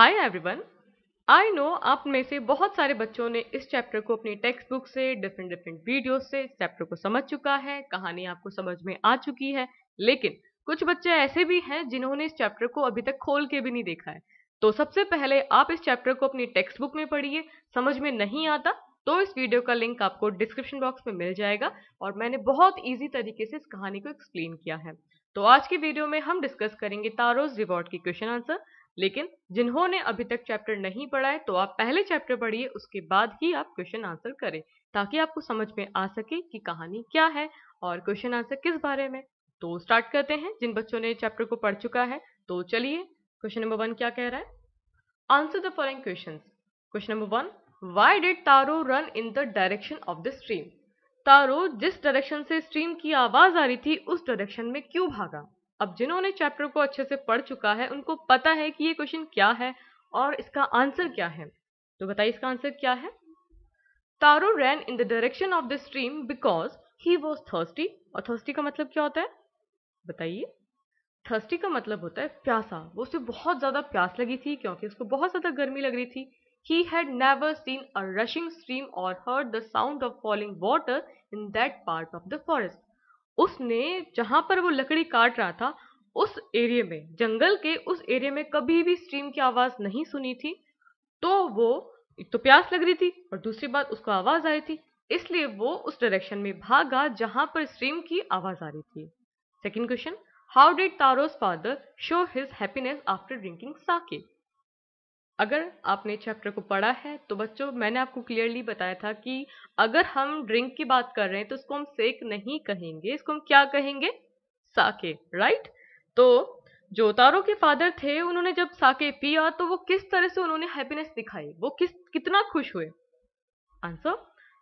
Hi everyone I know आप में से बहुत सारे बच्चों ने इस चैप्टर को अपनी टेक्स्ट बुक से डिफरेंट डिफरेंट वीडियो से इस चैप्टर को समझ चुका है कहानी आपको समझ में आ चुकी है लेकिन कुछ बच्चे ऐसे भी हैं जिन्होंने इस चैप्टर को अभी तक खोल के भी नहीं देखा है तो सबसे पहले आप इस चैप्टर को अपनी टेक्स्ट बुक में पढ़िए समझ में नहीं आता तो इस वीडियो का लिंक आपको डिस्क्रिप्शन बॉक्स में मिल जाएगा और मैंने बहुत ईजी तरीके से इस कहानी को एक्सप्लेन किया है तो आज की वीडियो में हम डिस्कस करेंगे तारोज रिवॉर्ड की क्वेश्चन आंसर लेकिन जिन्होंने अभी तक चैप्टर नहीं पढ़ा है तो आप पहले चैप्टर पढ़िए उसके बाद ही आप क्वेश्चन आंसर करें ताकि आपको समझ में आ सके कि कहानी क्या है और क्वेश्चन आंसर किस बारे में तो स्टार्ट करते हैं जिन बच्चों ने चैप्टर को पढ़ चुका है तो चलिए क्वेश्चन नंबर वन क्या कह रहा है answer the following question question number one why did Taro run in the direction of the stream Taro जिस डायरेक्शन से स्ट्रीम की आवाज आ रही थी उस डायरेक्शन में क्यों भागा अब जिन्होंने चैप्टर को अच्छे से पढ़ चुका है उनको पता है कि ये क्वेश्चन क्या है और इसका आंसर क्या है तो बताइए इसका आंसर क्या है Taro ran in the direction of the stream because he was thirsty और थर्स्टी का मतलब क्या होता है बताइए थर्स्टी का मतलब होता है प्यासा वो उसे बहुत ज़्यादा प्यास लगी थी क्योंकि उसको बहुत ज़्यादा गर्मी लग रही थी he had never seen a rushing stream और heard the sound of falling water in that part of the forest उसने जहां पर वो लकड़ी काट रहा था उस एरिया में जंगल के उस एरिया में कभी भी स्ट्रीम की आवाज नहीं सुनी थी तो वो एक तो प्यास लग रही थी और दूसरी बात उसको आवाज आई थी इसलिए वो उस डायरेक्शन में भागा जहां पर स्ट्रीम की आवाज आ रही थी second question how did Taro's father show his happiness after drinking sake अगर आपने चैप्टर को पढ़ा है तो बच्चों मैंने आपको क्लियरली बताया था कि अगर हम ड्रिंक की बात कर रहे हैं तो इसको हम सेक नहीं कहेंगे इसको हम क्या कहेंगे साके राइट तो जोतारो के फादर थे उन्होंने जब साके पिया तो वो किस तरह से उन्होंने हैप्पीनेस दिखाई वो किस कितना खुश हुए answer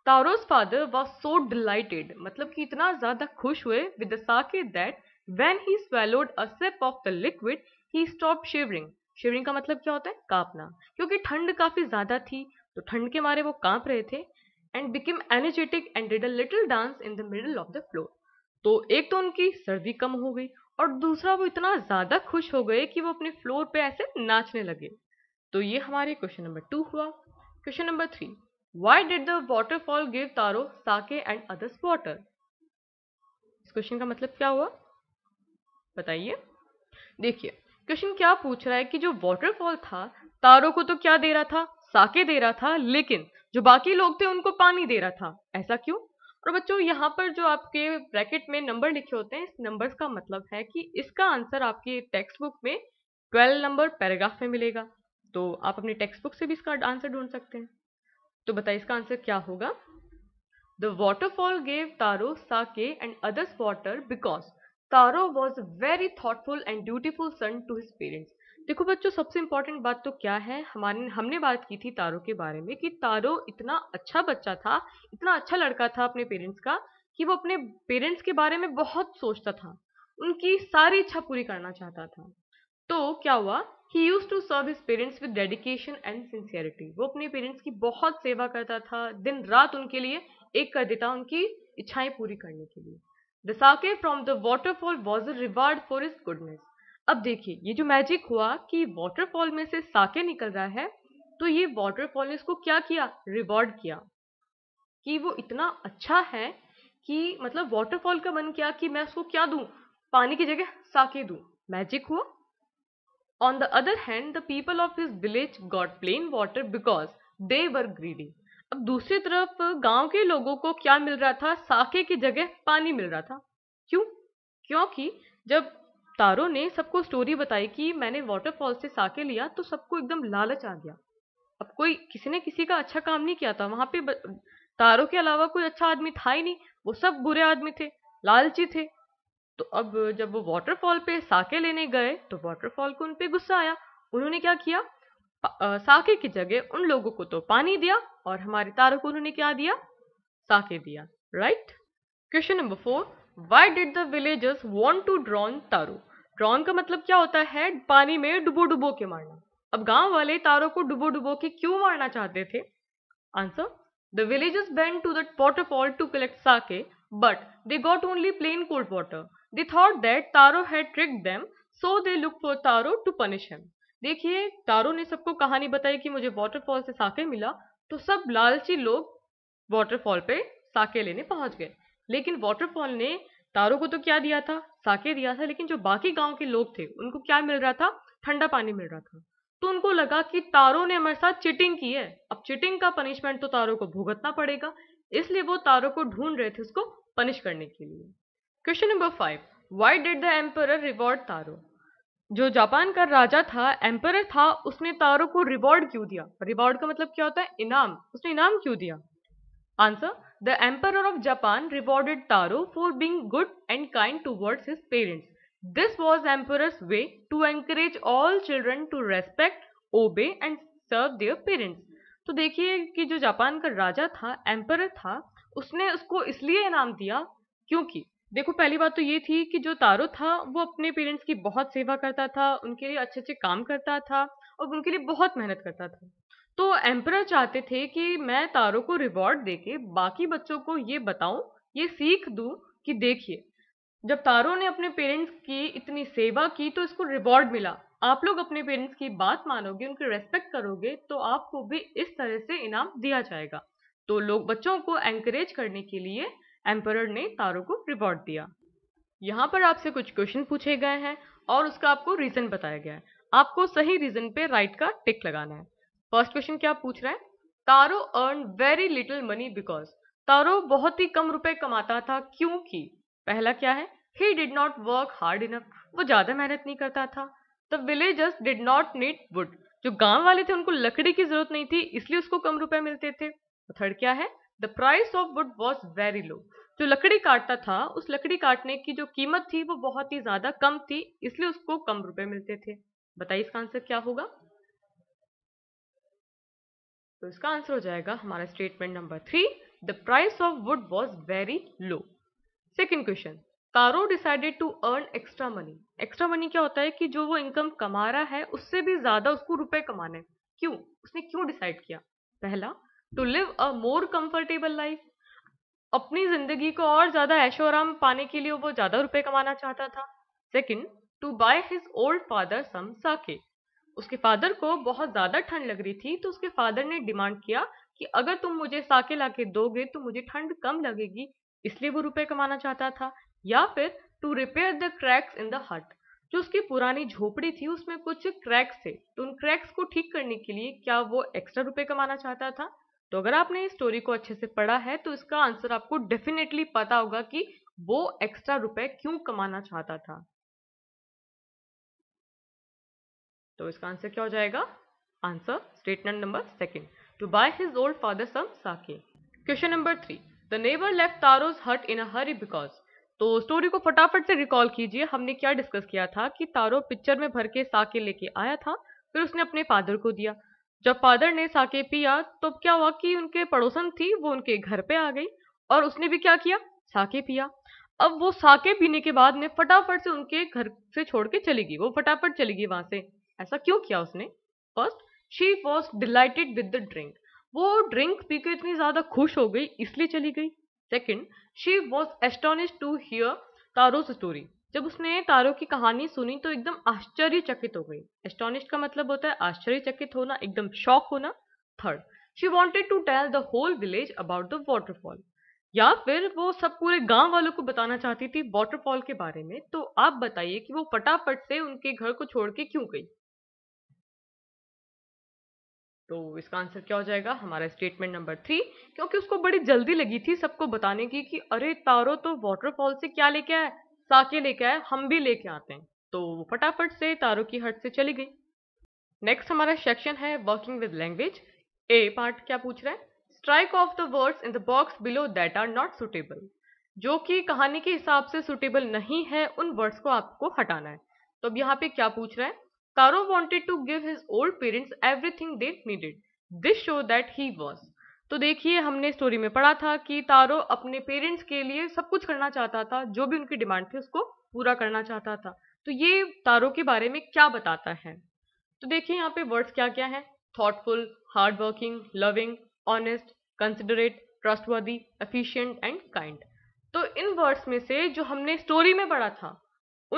Taro's father was so delighted मतलब कि इतना ज्यादा खुश हुए with the sake that when he swallowed a sip of the liquid he stop shivering shivering का मतलब क्या होता है कांपना क्योंकि ठंड काफ़ी ज़्यादा थी तो ठंड के मारे वो कांप रहे थे and became energetic and did a little dance in the middle of the floor तो एक तो उनकी सर्दी कम हो गई और दूसरा वो इतना ज़्यादा खुश हो गए कि वो अपने फ्लोर पे ऐसे नाचने लगे तो ये हमारे क्वेश्चन नंबर टू हुआ question number three why did the waterfall give Taro sake and others water इस क्वेश्चन का मतलब क्या हुआ बताइए देखिए क्वेश्चन क्या पूछ रहा है कि जो वॉटरफॉल था तारो को तो क्या दे रहा था साके दे रहा था लेकिन जो बाकी लोग थे उनको पानी दे रहा था ऐसा क्यों और बच्चों यहाँ पर जो आपके ब्रैकेट में नंबर लिखे होते हैं इस नंबर्स का मतलब है कि इसका आंसर आपकी टेक्स्ट बुक में ट्वेल्व नंबर पैराग्राफ में मिलेगा तो आप अपनी टेक्स्ट बुक से भी इसका आंसर ढूंढ सकते हैं तो बताइए इसका आंसर क्या होगा the waterfall gave Taro sake and others water because Taro was very thoughtful and dutiful son to his parents देखो बच्चों सबसे इम्पॉर्टेंट बात तो क्या है हमारे हमने बात की थी तारो के बारे में कि तारो इतना अच्छा बच्चा था इतना अच्छा लड़का था अपने पेरेंट्स का कि वो अपने पेरेंट्स के बारे में बहुत सोचता था उनकी सारी इच्छा पूरी करना चाहता था तो क्या हुआ he used to serve his parents with dedication and sincerity वो अपने पेरेंट्स की बहुत सेवा करता था दिन रात उनके लिए एक कर देता उनकी इच्छाएं पूरी करने के लिए the sake from the waterfall was a reward for his goodness अब देखिए ये जो मैजिक हुआ कि वॉटरफॉल में से साके निकल रहा है तो ये वॉटरफॉल ने इसको क्या किया रिवॉर्ड किया कि वो इतना अच्छा है कि मतलब वॉटरफॉल का मन किया कि मैं उसको क्या दूं पानी की जगह साके दूं मैजिक हुआ on the other hand the people of this village got plain water because they were greedy अब दूसरी तरफ गांव के लोगों को क्या मिल रहा था साके की जगह पानी मिल रहा था क्यों क्योंकि जब तारो ने सबको स्टोरी बताई कि मैंने वाटरफॉल से साके लिया तो सबको एकदम लालच आ गया अब कोई किसी ने किसी का अच्छा काम नहीं किया था वहां पे तारो के अलावा कोई अच्छा आदमी था ही नहीं वो सब बुरे आदमी थे लालची थे तो अब जब वो वाटरफॉल पे साके लेने गए तो वाटरफॉल को उनपे गुस्सा आया उन्होंने क्या किया साके की जगह उन लोगों को तो पानी दिया और हमारे तारा को उन्होंने क्या दिया साके दिया right question number four why did the villagers want to drown Taro drown का मतलब क्या होता है पानी में डुबो डुबो के मारना अब गांव वाले तारों को डुबो डुबो के क्यों मारना चाहते थे answer the villagers went to that waterfall to collect sake but they got only plain cold water they thought that Taro had trick them so they look for Taro to punish him. देखिए तारो ने सबको कहानी बताई कि मुझे waterfall से साके मिला तो सब लालची लोग वाटरफॉल पे साके लेने पहुंच गए लेकिन वाटरफॉल ने तारो को तो क्या दिया था साके दिया था लेकिन जो बाकी गांव के लोग थे उनको क्या मिल रहा था ठंडा पानी मिल रहा था तो उनको लगा कि तारो ने हमारे साथ चिटिंग की है अब चिटिंग का पनिशमेंट तो तारो को भुगतना पड़ेगा इसलिए वो तारो को ढूंढ रहे थे उसको पनिश करने के लिए question number five why did the emperor reward Taro जो जापान का राजा था एम्पर था उसने तारो को रिवॉर्ड क्यों दिया रिवॉर्ड का मतलब क्या होता है इनाम उसने इनाम क्यों दिया answer the emperor of Japan rewarded Taro for being good and kind towards his parents this was emperor way to encourage all children to respect obey and serve their parents तो देखिए कि जो जापान का राजा था emperor था उसने उसको इसलिए इनाम दिया क्योंकि देखो पहली बात तो ये थी कि जो तारो था वो अपने पेरेंट्स की बहुत सेवा करता था उनके लिए अच्छे अच्छे काम करता था और उनके लिए बहुत मेहनत करता था तो एम्पर चाहते थे कि मैं तारो को रिवॉर्ड देके बाकी बच्चों को ये बताऊं ये सीख दूं कि देखिए जब तारो ने अपने पेरेंट्स की इतनी सेवा की तो इसको रिवॉर्ड मिला आप लोग अपने पेरेंट्स की बात मानोगे उनकी रेस्पेक्ट करोगे तो आपको भी इस तरह से इनाम दिया जाएगा तो लोग बच्चों को एंकरेज करने के लिए एम्पर ने तारो को रिवॉर्ड दिया यहाँ पर आपसे कुछ क्वेश्चन पूछे गए हैं और उसका आपको रीजन बताया गया है आपको सही रीजन पे राइट का टिक लगाना है फर्स्ट क्वेश्चन क्या पूछ रहा है Taro earn very little money because Taro बहुत ही कम रुपए कमाता था क्योंकि पहला क्या है he did not work hard enough वो ज्यादा मेहनत नहीं करता था the villagers did not need wood जो गांव वाले थे उनको लकड़ी की जरूरत नहीं थी इसलिए उसको कम रुपए मिलते थे थर्ड क्या है the price of wood was very low जो लकड़ी काटता था उस लकड़ी काटने की जो कीमत थी वो बहुत ही ज्यादा कम थी इसलिए उसको कम रुपए मिलते थे बताइए इसका आंसर क्या होगा तो इसका आंसर हो जाएगा हमारा statement number three the price of wood was very low second question Taro decided to earn extra money extra money क्या होता है कि जो वो इनकम कमा रहा है उससे भी ज्यादा उसको रुपए कमाने क्यों उसने क्यों डिसाइड किया पहला to live a more comfortable life अपनी जिंदगी को और ज्यादा ऐशो आराम पाने के लिए वो ज्यादा रुपए कमाना चाहता था second to buy his old father some sake उसके फादर को बहुत ज्यादा ठंड लग रही थी तो उसके फादर ने डिमांड किया कि अगर तुम मुझे साके लाके दोगे तो मुझे ठंड कम लगेगी इसलिए वो रुपए कमाना चाहता था या फिर to repair the cracks in the hut जो उसकी पुरानी झोपड़ी थी उसमें कुछ क्रैक्स थे तो उन क्रैक्स को ठीक करने के लिए क्या वो एक्स्ट्रा रुपए कमाना चाहता था तो अगर आपने इस स्टोरी को अच्छे से पढ़ा है तो इसका आंसर आपको डेफिनेटली पता होगा कि वो एक्स्ट्रा रुपए क्यों कमाना चाहता था तो इसका आंसर क्या हो जाएगा answer statement number second to buy his old father some sake question number three the neighbour left Taro's hut in Hari because तो स्टोरी को फटाफट से रिकॉल कीजिए हमने क्या डिस्कस किया था कि तारो पिक्चर में भर के साके लेके आया था फिर उसने अपने फादर को दिया जब फादर ने साके पिया तो क्या हुआ कि उनके पड़ोसन थी वो उनके घर पे आ गई और उसने भी क्या किया साके पिया अब वो साके पीने के बाद ने फटाफट से उनके घर से छोड़ के चली गई वो फटाफट चली गई वहां से ऐसा क्यों किया उसने first she was delighted with the drink वो ड्रिंक पी के इतनी ज्यादा खुश हो गई इसलिए चली गई second she was astonished to hear Taro's story जब उसने तारों की कहानी सुनी तो एकदम आश्चर्यचकित हो गई एस्टोनिश का मतलब होता है आश्चर्यचकित होना एकदम शॉक होना third she wanted to tell the whole village about the waterfall या फिर वो सब पूरे गांव वालों को बताना चाहती थी वॉटरफॉल के बारे में तो आप बताइए कि वो फटाफट से उनके घर को छोड़ के क्यों गई तो इसका आंसर क्या हो जाएगा हमारा स्टेटमेंट नंबर थ्री क्योंकि उसको बड़ी जल्दी लगी थी सबको बताने की कि अरे तारो तो वॉटरफॉल से क्या लेके आए साके लेके आए हम भी लेके आते हैं तो वो फटाफट से तारों की हट से चली गई नेक्स्ट हमारा सेक्शन है working with language A part क्या पूछ रहा है strike off the words in the box below that are not suitable जो कि कहानी के हिसाब से सुटेबल नहीं है उन वर्ड्स को आपको हटाना है तो अब यहाँ पे क्या पूछ रहा है Taro wanted to give his old parents everything they needed this show that he was तो देखिए हमने स्टोरी में पढ़ा था कि तारो अपने पेरेंट्स के लिए सब कुछ करना चाहता था जो भी उनकी डिमांड थी उसको पूरा करना चाहता था तो ये तारो के बारे में क्या बताता है तो देखिए यहाँ पे वर्ड्स क्या क्या है thoughtful hard working loving honest considerate trustworthy efficient and kind तो इन वर्ड्स में से जो हमने स्टोरी में पढ़ा था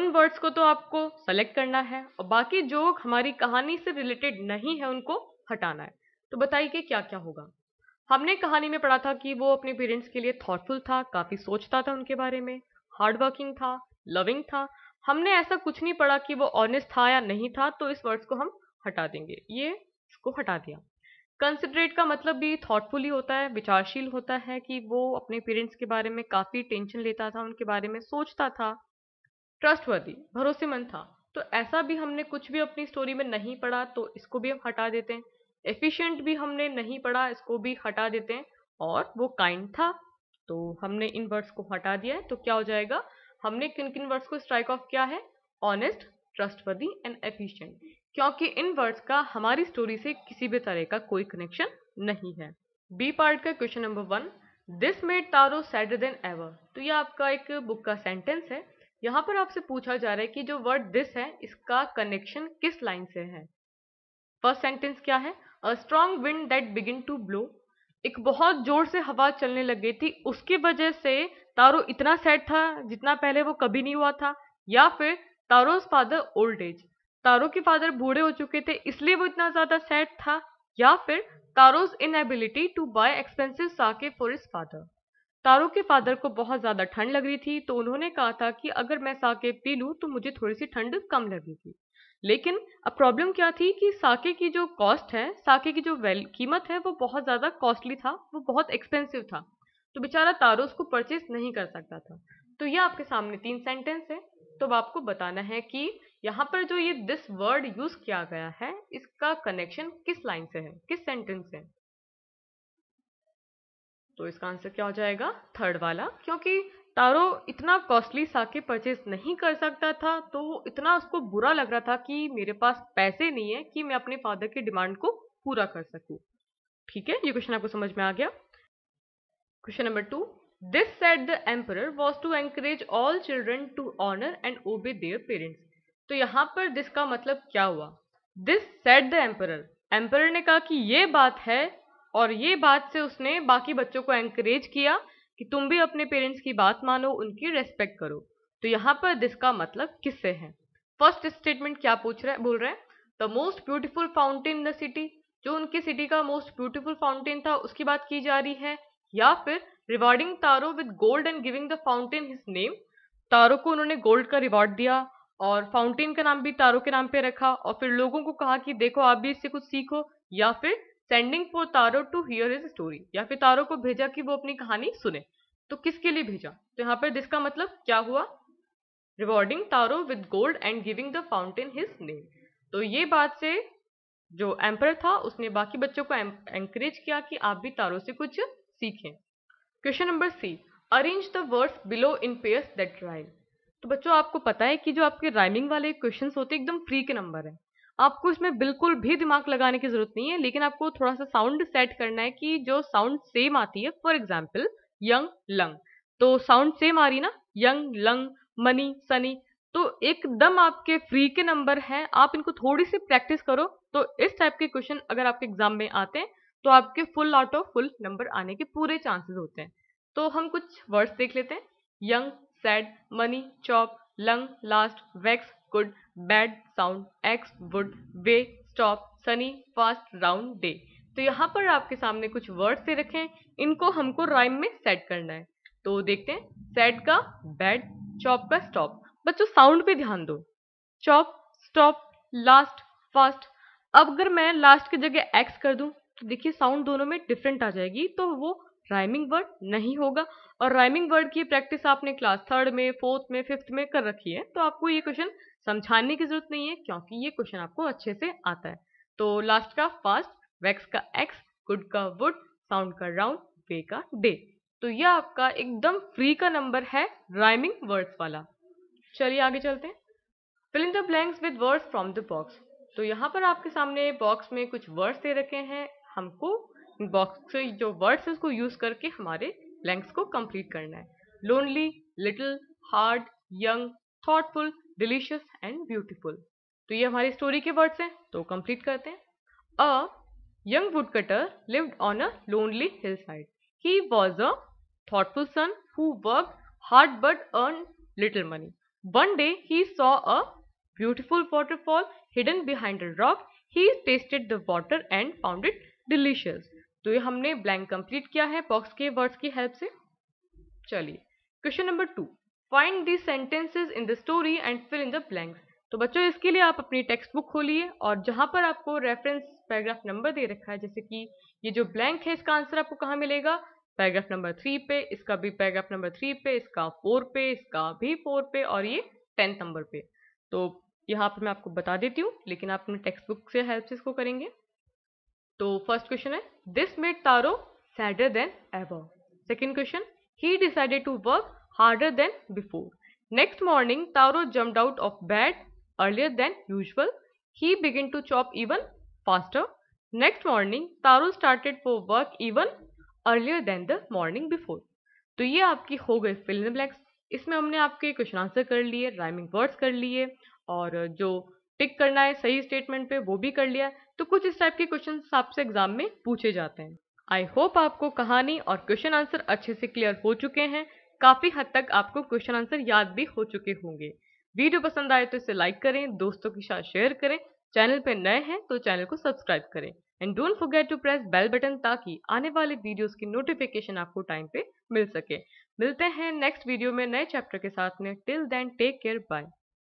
उन वर्ड्स को तो आपको सेलेक्ट करना है और बाकी जो हमारी कहानी से रिलेटेड नहीं है उनको हटाना है तो बताइए क्या क्या होगा हमने कहानी में पढ़ा था कि वो अपने पेरेंट्स के लिए थॉटफुल था काफ़ी सोचता था उनके बारे में हार्डवर्किंग था लविंग था हमने ऐसा कुछ नहीं पढ़ा कि वो ऑनेस्ट था या नहीं था तो इस वर्ड्स को हम हटा देंगे ये इसको हटा दिया कंसिडरेट का मतलब भी थॉटफुल ही होता है विचारशील होता है कि वो अपने पेरेंट्स के बारे में काफ़ी टेंशन लेता था उनके बारे में सोचता था ट्रस्टवर्दी भरोसेमंद था तो ऐसा भी हमने कुछ भी अपनी स्टोरी में नहीं पढ़ा तो इसको भी हम हटा देते हैं एफिशिएंट भी हमने नहीं पढ़ा इसको भी हटा देते हैं और वो काइंड था तो हमने इन वर्ड्स को हटा दिया है तो क्या हो जाएगा हमने किन किन वर्ड्स को स्ट्राइक ऑफ किया है ऑनेस्ट ट्रस्टवर्दी एंड एफिशियंट क्योंकि इन वर्ड्स का हमारी स्टोरी से किसी भी तरह का कोई कनेक्शन नहीं है बी पार्ट का question number one this made Taro sadder than ever तो ये आपका एक बुक का सेंटेंस है यहाँ पर आपसे पूछा जा रहा है कि जो वर्ड दिस है इसका कनेक्शन किस लाइन से है फर्स्ट सेंटेंस क्या है strong wind that begin to blow एक बहुत जोर से हवा चलने लग गई थी उसकी वजह से तारो इतना सेट था जितना पहले वो कभी नहीं हुआ था या फिर Taro's father old age Taro के फादर बूढ़े हो चुके थे इसलिए वो इतना ज़्यादा सेट था या फिर Taro's inability to buy expensive sake for his father Taro के फादर को बहुत ज़्यादा ठंड लग रही थी तो उन्होंने कहा था कि अगर मैं साके पी लूँ तो मुझे थोड़ी सी ठंड कम लगेगी लेकिन अब प्रॉब्लम क्या थी कि साके की जो कॉस्ट है साके की जो वैल कीमत है वो बहुत ज़्यादा कॉस्टली था वो बहुत एक्सपेंसिव था तो बेचारा तारो उसको परचेज नहीं कर सकता था तो ये आपके सामने तीन सेंटेंस है तो अब आपको बताना है कि यहाँ पर जो ये दिस वर्ड यूज किया गया है इसका कनेक्शन किस लाइन से है किस सेंटेंस से तो इसका आंसर क्या हो जाएगा थर्ड वाला क्योंकि तारो इतना कॉस्टली साके परचेज नहीं कर सकता था तो इतना उसको बुरा लग रहा था कि मेरे पास पैसे नहीं है कि मैं अपने फादर की डिमांड को पूरा कर सकूं ठीक है ये क्वेश्चन आपको समझ में आ गया question number two this set the emperor was to encourage all children to honour and obey their parents तो यहाँ पर दिस का मतलब क्या हुआ this set the emperor emperor ने कहा कि ये बात है और ये बात से उसने बाकी बच्चों को एंकरेज किया कि तुम भी अपने पेरेंट्स की बात मानो उनकी रेस्पेक्ट करो तो यहाँ पर दिस का मतलब किससे है फर्स्ट स्टेटमेंट क्या पूछ रहे बोल रहे हैं the most beautiful fountain in the city जो उनकी सिटी का मोस्ट ब्यूटिफुल फाउंटेन था उसकी बात की जा रही है या फिर rewarding Taro with gold and giving the fountain his name Taro को उन्होंने गोल्ड का रिवॉर्ड दिया और फाउंटेन का नाम भी तारो के नाम पे रखा और फिर लोगों को कहा कि देखो आप भी इससे कुछ सीखो या फिर sending for Taro to hear his story या फिर तारो को भेजा कि वो अपनी कहानी सुने तो किसके लिए भेजा तो यहाँ पर दिस मतलब क्या हुआ rewarding Taro with gold and giving the fountain his name तो ये बात से जो एम्पर था उसने बाकी बच्चों को एंकरेज किया कि आप भी तारो से कुछ सीखें question number C arrange the words below in pairs that rhyme तो बच्चों आपको पता है कि जो आपके राइमिंग वाले क्वेश्चंस होते हैं एकदम फ्री के नंबर है आपको इसमें बिल्कुल भी दिमाग लगाने की ज़रूरत नहीं है लेकिन आपको थोड़ा सा साउंड सेट करना है कि जो साउंड सेम आती है फॉर एग्जाम्पल यंग लंग तो साउंड सेम आ रही ना यंग लंग मनी सनी तो एकदम आपके फ्री के नंबर हैं आप इनको थोड़ी सी प्रैक्टिस करो तो इस टाइप के क्वेश्चन अगर आपके एग्जाम में आते हैं तो आपके full out of full number आने के पूरे चांसेस होते हैं तो हम कुछ वर्ड्स देख लेते हैं young sad money chop lung last wax good bad sound axe wood way stop sunny fast round day तो यहाँ पर आपके सामने कुछ वर्ड्स दे रखे हैं इनको हमको राइम में सेट करना है तो देखते हैं सेट का बैड चॉप का स्टॉप बच्चों साउंड पे ध्यान दो चॉप स्टॉप लास्ट फास्ट अब अगर मैं लास्ट की जगह एक्स कर दूं तो देखिए साउंड दोनों में डिफरेंट आ जाएगी तो वो राइमिंग वर्ड नहीं होगा और राइमिंग वर्ड की प्रैक्टिस आपने क्लास थर्ड में फोर्थ में फिफ्थ में कर रखी है तो आपको ये क्वेश्चन समझाने की जरूरत नहीं है क्योंकि ये क्वेश्चन आपको अच्छे से आता है तो लास्ट का फास्ट वैक्स का एक्स गुड का वुड साउंड का राउंड वे का डे तो ये आपका एकदम फ्री का नंबर है राइमिंग वर्ड्स वाला चलिए आगे चलते हैं fill in the blanks with words from the box तो यहाँ पर आपके सामने बॉक्स में कुछ वर्ड्स दे रखे हैं हमको बॉक्स जो वर्ड्स है उसको यूज करके हमारे ब्लैंक्स को कंप्लीट करना है lonely little hard young thoughtful delicious and beautiful तो ये हमारी स्टोरी के वर्ड्स हैं तो कंप्लीट करते हैं a young woodcutter lived on a lonely hillside he was a thoughtful son who work hard but earn little money one day he saw a beautiful waterfall hidden behind a rock he tasted the water and found it delicious तो ये हमने blank complete किया है box के words की help से चलिए question number two find the sentences in the story and fill in the blanks तो बच्चों इसके लिए आप अपनी टेक्स्ट बुक खोलिए और जहां पर आपको रेफरेंस पैराग्राफ नंबर दे रखा है जैसे कि ये जो ब्लैंक है इसका आंसर आपको कहाँ मिलेगा पैराग्राफ नंबर थ्री पे इसका भी पैराग्राफ नंबर थ्री पे इसका फोर पे इसका भी फोर पे और ये टेंथ नंबर पे तो यहाँ पर मैं आपको बता देती हूँ लेकिन आप अपने टेक्स्ट बुक से हेल्प से इसको करेंगे तो फर्स्ट क्वेश्चन है this made Taro sadder than ever second question he decided to work harder than before next morning Taro jump out of bed earlier than usual he begin to chop even faster next morning Taro started for work even earlier than the morning before तो ये आपकी हो गई film blacks इसमें हमने आपके question answer कर लिए राइमिंग वर्ड्स कर लिए और जो टिक करना है सही स्टेटमेंट पे वो भी कर लिया तो कुछ इस टाइप के क्वेश्चन आपसे एग्जाम में पूछे जाते हैं आई होप आपको कहानी और क्वेश्चन आंसर अच्छे से क्लियर हो चुके हैं काफी हद तक आपको क्वेश्चन आंसर याद भी हो चुके होंगे वीडियो पसंद आए तो इसे लाइक करें दोस्तों के साथ शेयर करें चैनल पर नए हैं तो चैनल को सब्सक्राइब करें and don't forget to press bell button ताकि आने वाले वीडियोस की नोटिफिकेशन आपको टाइम पे मिल सके मिलते हैं नेक्स्ट वीडियो में नए चैप्टर के साथ में till then take care bye